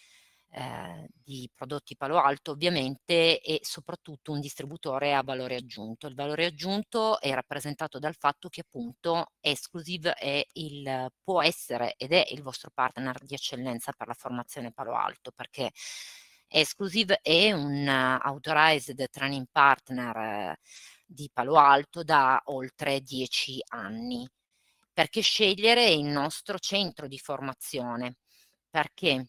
Speaker 2: eh, di prodotti Palo Alto, ovviamente, è soprattutto un distributore a valore aggiunto. Il valore aggiunto è rappresentato dal fatto che appunto Exclusive il, può essere ed è il vostro partner di eccellenza per la formazione Palo Alto, perché Exclusive è un authorized training partner eh, di Palo Alto da oltre 10 anni. Perché scegliere il nostro centro di formazione? Perché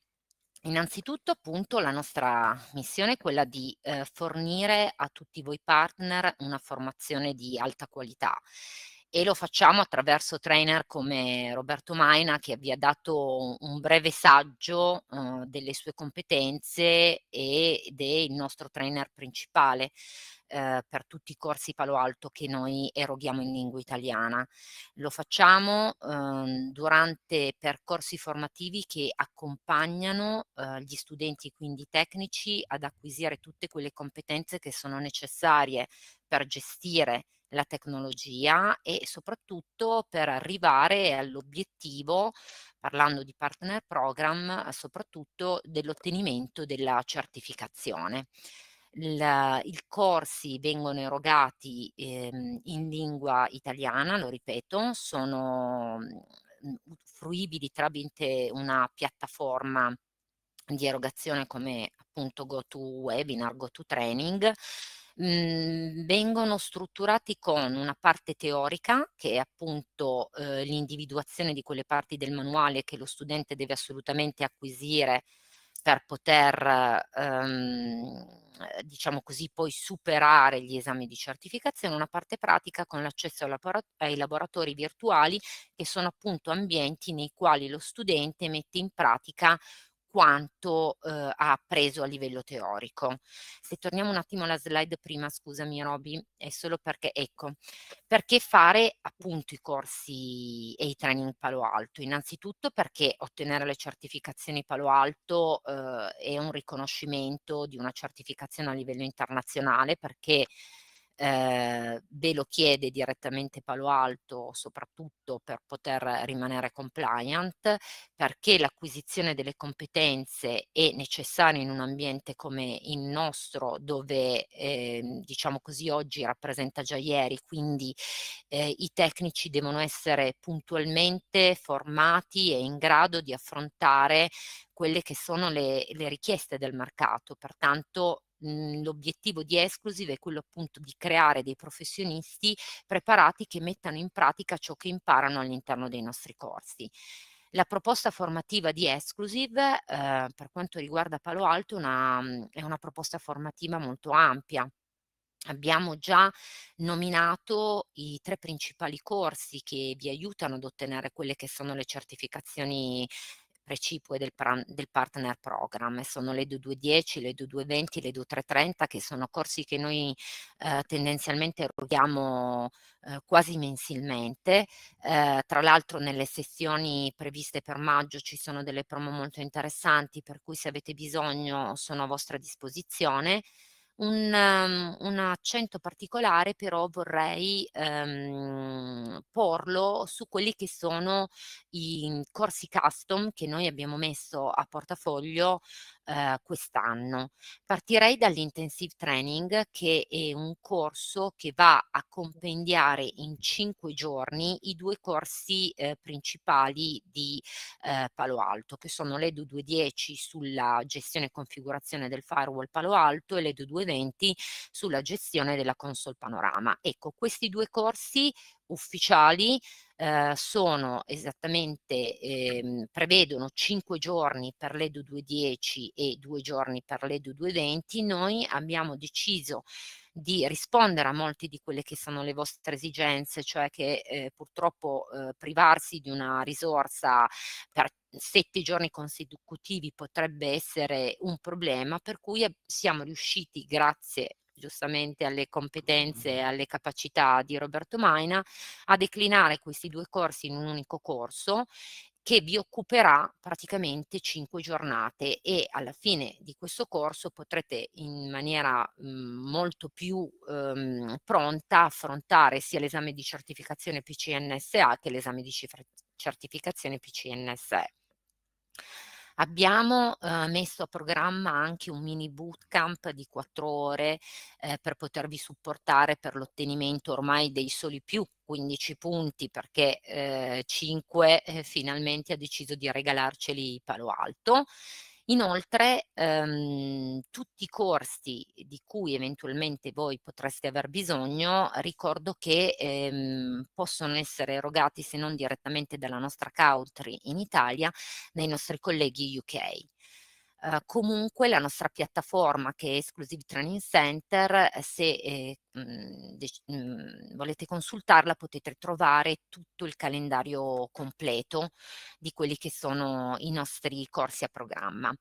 Speaker 2: Innanzitutto appunto la nostra missione è quella di eh, fornire a tutti voi partner una formazione di alta qualità e lo facciamo attraverso trainer come Roberto Maina che vi ha dato un breve saggio uh, delle sue competenze ed è il nostro trainer principale uhm, per tutti i corsi Palo Alto che noi eroghiamo in lingua italiana. Lo facciamo uh, durante percorsi formativi che accompagnano uhm, gli studenti, quindi tecnici, ad acquisire tutte quelle competenze che sono necessarie per gestire la tecnologia e soprattutto per arrivare all'obiettivo, parlando di partner program, eh, soprattutto dell'ottenimento della certificazione. Il, I corsi vengono erogati ehm, in lingua italiana, lo ripeto, sono mm, mm, fruibili tramite una piattaforma di erogazione come appunto GoToWebinar, GoToTraining, Mhmm, vengono strutturati con una parte teorica, che è appunto eh, l'individuazione di quelle parti del manuale che lo studente deve assolutamente acquisire per poter, ehm, diciamo così, poi superare gli esami di certificazione, una parte pratica con l'accesso ai laboratori virtuali che sono appunto ambienti nei quali lo studente mette in pratica quanto eh, ha appreso a livello teorico. Se torniamo un attimo alla slide prima, scusami Roby, è solo perché, ecco, perché fare appunto i corsi e i training Palo Alto? Innanzitutto perché ottenere le certificazioni Palo Alto eh, è un riconoscimento di una certificazione a livello internazionale perché eh, ve lo chiede direttamente Palo Alto soprattutto per poter rimanere compliant perché l'acquisizione delle competenze è necessaria in un ambiente come il nostro dove eh, diciamo così oggi rappresenta già ieri quindi eh, i tecnici devono essere puntualmente formati e in grado di affrontare quelle che sono le, le richieste del mercato, pertanto Mhmm, l'obiettivo di Esclusive è quello appunto di creare dei professionisti preparati che mettano in pratica ciò che imparano all'interno dei nostri corsi. La proposta formativa di Esclusive eh, per quanto riguarda Palo Alto una, mhmm, è una proposta formativa molto ampia. Abbiamo già nominato i tre principali corsi che vi aiutano ad ottenere quelle che sono le certificazioni precipue del, del, partner program, sono le 2210, le 2220, le 2330, che sono corsi che noi eh, tendenzialmente eroghiamo eh, quasi mensilmente, eh, tra l'altro nelle sessioni previste per maggio ci sono delle promo molto interessanti per cui se avete bisogno sono a vostra disposizione. Un, ehm, un accento particolare però vorrei um, porlo su quelli che sono i corsi custom che noi abbiamo messo a portafoglio eh, quest'anno. Partirei dall'intensive training che è un corso che va a compendiare in cinque giorni i due corsi eh, principali di eh, Palo Alto che sono l'EDU 210 sulla gestione e configurazione del firewall Palo Alto e l'EDU 220 sulla gestione della console panorama. Ecco, questi due corsi ufficiali eh, sono esattamente, eh, prevedono 5 giorni per l'EDU 210 e 2 giorni per l'EDU 220. Noi abbiamo deciso di rispondere a molte di quelle che sono le vostre esigenze, cioè che eh, purtroppo eh, privarsi di una risorsa per sette giorni consecutivi potrebbe essere un problema, per cui siamo riusciti, grazie giustamente alle competenze e alle capacità di Roberto Maina, a declinare questi due corsi in un unico corso che vi occuperà praticamente cinque giornate e alla fine di questo corso potrete in maniera mh, mhmm, molto più ehm, pronta affrontare sia l'esame di certificazione PCNSA che l'esame di certificazione PCNSE. Abbiamo eh, messo a programma anche un mini bootcamp di quattro ore eh, per potervi supportare per l'ottenimento ormai dei soli più 15 punti perché eh, 5 eh, finalmente ha deciso di regalarceli Palo Alto Inoltre ehm, tutti i corsi di cui eventualmente voi potreste aver bisogno, ricordo che ehm, possono essere erogati se non direttamente dalla nostra country in Italia, dai nostri colleghi UK. Uhm, comunque la nostra piattaforma che è Exclusive Training Center, eh, se eh, mh, mhmm, mhmm, volete consultarla potete trovare tutto il calendario completo di quelli che sono i nostri corsi a programma.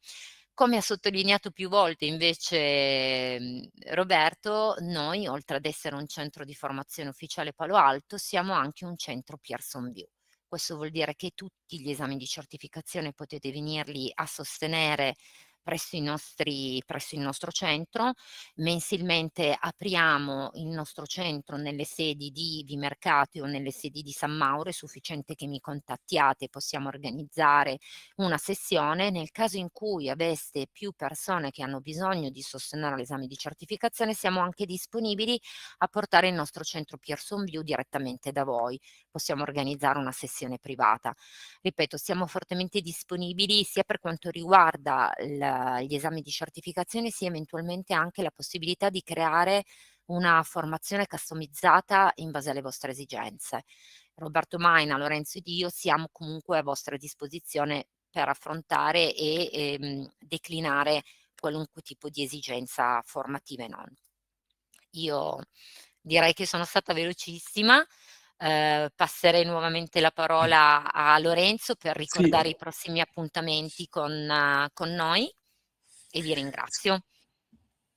Speaker 2: Come ha sottolineato più volte invece mhmm, Roberto, noi oltre ad essere un centro di formazione ufficiale Palo Alto siamo anche un centro Pearson View questo vuol dire che tutti gli esami di certificazione potete venirli a sostenere presso, i nostri, presso il nostro centro. Mensilmente apriamo il nostro centro nelle sedi di Vimercate o nelle sedi di San Mauro, è sufficiente che mi contattiate, possiamo organizzare una sessione. Nel caso in cui aveste più persone che hanno bisogno di sostenere l'esame di certificazione, siamo anche disponibili a portare il nostro centro Pearson View direttamente da voi. Possiamo organizzare una sessione privata. Ripeto, siamo fortemente disponibili sia per quanto riguarda il eh, gli esami di certificazione sia eventualmente anche la possibilità di creare una formazione customizzata in base alle vostre esigenze. Roberto Maina, Lorenzo ed io siamo comunque a vostra disposizione per affrontare e ehm, declinare qualunque tipo di esigenza formativa e non. Io direi che sono stata velocissima, eh, passerei nuovamente la parola a Lorenzo per ricordare sì. i prossimi appuntamenti con, uh, con noi e vi ringrazio.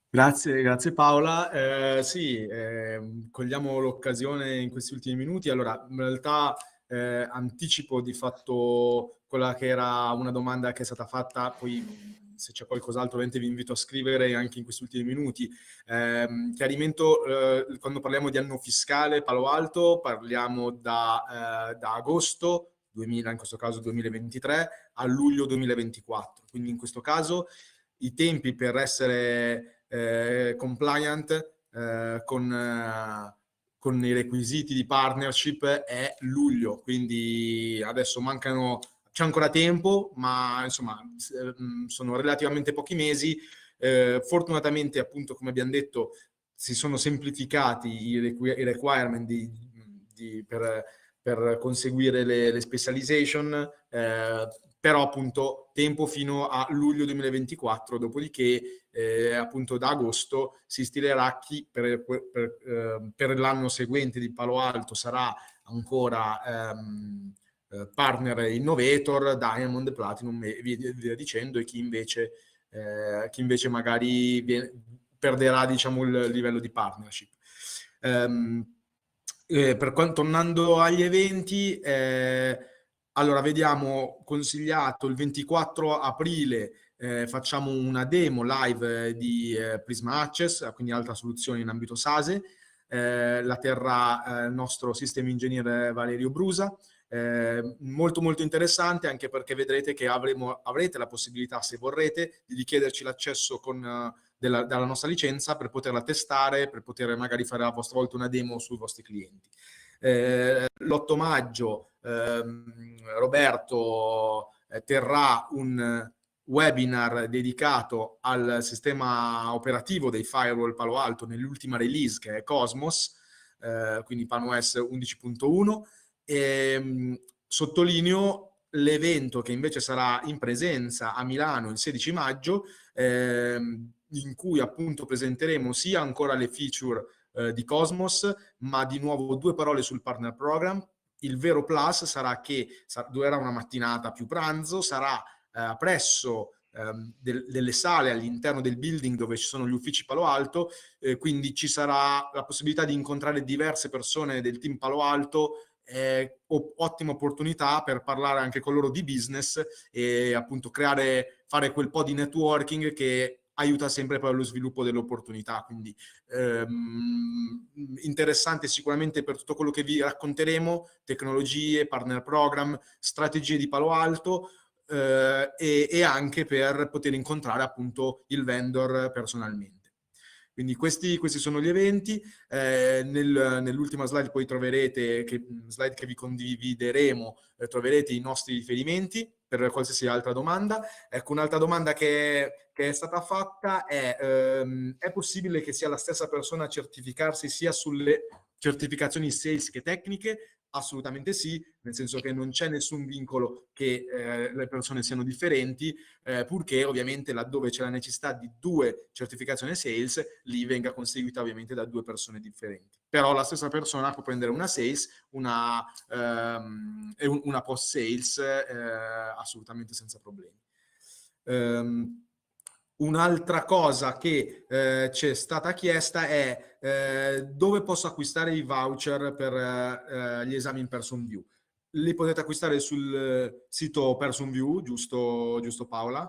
Speaker 1: Grazie, grazie Paola. Eh, sì, eh, cogliamo l'occasione in questi ultimi minuti. Allora, in realtà eh, anticipo di fatto quella che era una domanda che è stata fatta, poi se c'è qualcos'altro ovviamente vi invito a scrivere anche in questi ultimi minuti. Eh, chiarimento, eh, quando parliamo di anno fiscale Palo Alto, parliamo da, eh, da agosto 2000, in questo caso 2023, a luglio 2024. Quindi in questo caso i tempi per essere eh, compliant eh, con, eh, con, i requisiti di partnership è luglio, quindi adesso mancano, c'è ancora tempo, ma insomma eh, mm, sono relativamente pochi mesi. Eh, fortunatamente, appunto, come abbiamo detto, si sono semplificati i, requ- i requirement di, di, per, per, conseguire le, le specialization, eh, però appunto tempo fino a luglio 2024, dopodiché eh, appunto da agosto si stilerà chi per, per, eh, per l'anno seguente di Palo Alto sarà ancora ehm, eh, partner innovator, Diamond, Platinum e via, dicendo, e chi invece, eh, chi invece magari viene, perderà diciamo, il livello di partnership. Um, per quanto tornando agli eventi, eh, allora, vediamo consigliato il 24 aprile eh, facciamo una demo live eh, di eh, Prisma Access, quindi altra soluzione in ambito SASE. Eh, la terrà eh, il nostro sistema ingegnere eh, Valerio Brusa. molto molto interessante anche perché vedrete che avremo, avrete la possibilità, se vorrete, di richiederci l'accesso con della, dalla nostra licenza per poterla testare, per poter magari fare a vostra volta una demo sui vostri clienti. l'8 maggio ehm, Roberto eh, terrà un webinar dedicato al sistema operativo dei firewall Palo Alto nell'ultima release che è Cosmos, eh, quindi PanOS 11.1. E, sottolineo l'evento che invece sarà in presenza a Milano il 16 maggio, eh, in cui appunto presenteremo sia ancora le feature eh, di Cosmos, ma di nuovo due parole sul partner program il vero plus sarà che durerà una mattinata più pranzo, sarà eh, presso ehm, del, delle sale all'interno del building dove ci sono gli uffici Palo Alto, eh, quindi ci sarà la possibilità di incontrare diverse persone del team Palo Alto, eh, ottima opportunità per parlare anche con loro di business e appunto creare, fare quel po' di networking che aiuta sempre poi allo sviluppo delle opportunità. Quindi ehm, interessante sicuramente per tutto quello che vi racconteremo, tecnologie, partner program, strategie di palo alto. Eh, e, e anche per poter incontrare appunto il vendor personalmente. Quindi questi, questi, sono gli eventi. Eh, nel, nell'ultima slide poi troverete, che, slide che vi condivideremo, eh, troverete i nostri riferimenti per qualsiasi altra domanda. Ecco, un'altra domanda che, che è stata fatta è ehm, è possibile che sia la stessa persona a certificarsi sia sulle certificazioni sales che tecniche? Assolutamente sì, nel senso che non c'è nessun vincolo che eh, le persone siano differenti, eh, purché ovviamente laddove c'è la necessità di due certificazioni sales, lì venga conseguita ovviamente da due persone differenti però la stessa persona può prendere una sales una, ehm, una post sales eh, assolutamente senza problemi. Um, Un'altra cosa che eh, ci è stata chiesta è eh, dove posso acquistare i voucher per eh, gli esami in Person View. Li potete acquistare sul sito Person View, giusto, giusto Paola?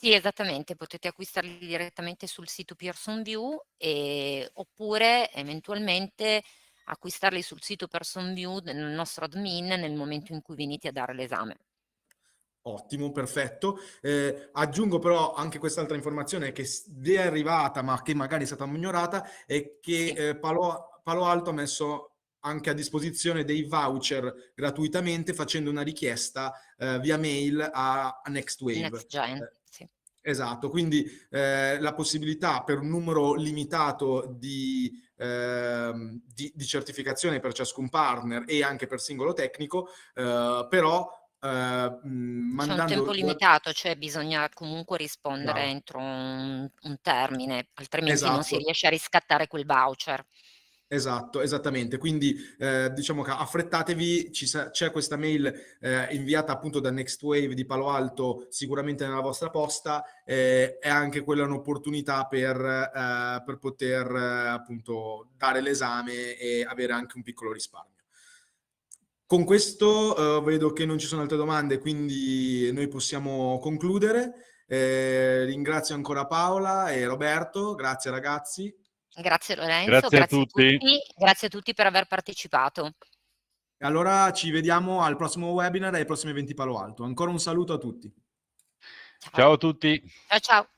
Speaker 2: Sì, esattamente, potete acquistarli direttamente sul sito Pearson View e, ehm, oppure eventualmente acquistarli sul sito Pearson View nel nostro admin nel momento in cui venite a dare l'esame.
Speaker 1: Ottimo, perfetto. Eh, aggiungo però anche quest'altra informazione che vi è arrivata ma che magari è stata ignorata è che sì. eh, Palo, Palo Alto ha messo anche a disposizione dei voucher gratuitamente facendo una richiesta eh, via mail a, a Next Wave. Next Esatto, quindi eh, la possibilità per un numero limitato di, eh, di, di, certificazioni per ciascun partner e anche per singolo tecnico, eh, però Uh, eh, mandando... C'è un tempo limitato,
Speaker 2: cioè bisogna comunque rispondere no. entro un, un, termine, altrimenti esatto. non si esatto. riesce a riscattare quel voucher.
Speaker 1: Esatto, esattamente. Quindi eh, diciamo che affrettatevi, sa- c'è questa mail eh, inviata appunto da Next Wave di Palo Alto sicuramente nella vostra posta, eh, è anche quella un'opportunità per, eh, per poter eh, appunto dare l'esame e avere anche un piccolo risparmio. Con questo eh, vedo che non ci sono altre domande, quindi noi possiamo concludere. ringrazio ancora Paola e Roberto, grazie ragazzi.
Speaker 2: Grazie Lorenzo, grazie, grazie a, tutti. a, tutti. grazie a tutti per aver partecipato.
Speaker 1: E allora ci vediamo al prossimo webinar e ai prossimi eventi Palo Alto. Ancora un saluto a tutti. Ciao, ciao a tutti.
Speaker 2: Ciao ciao.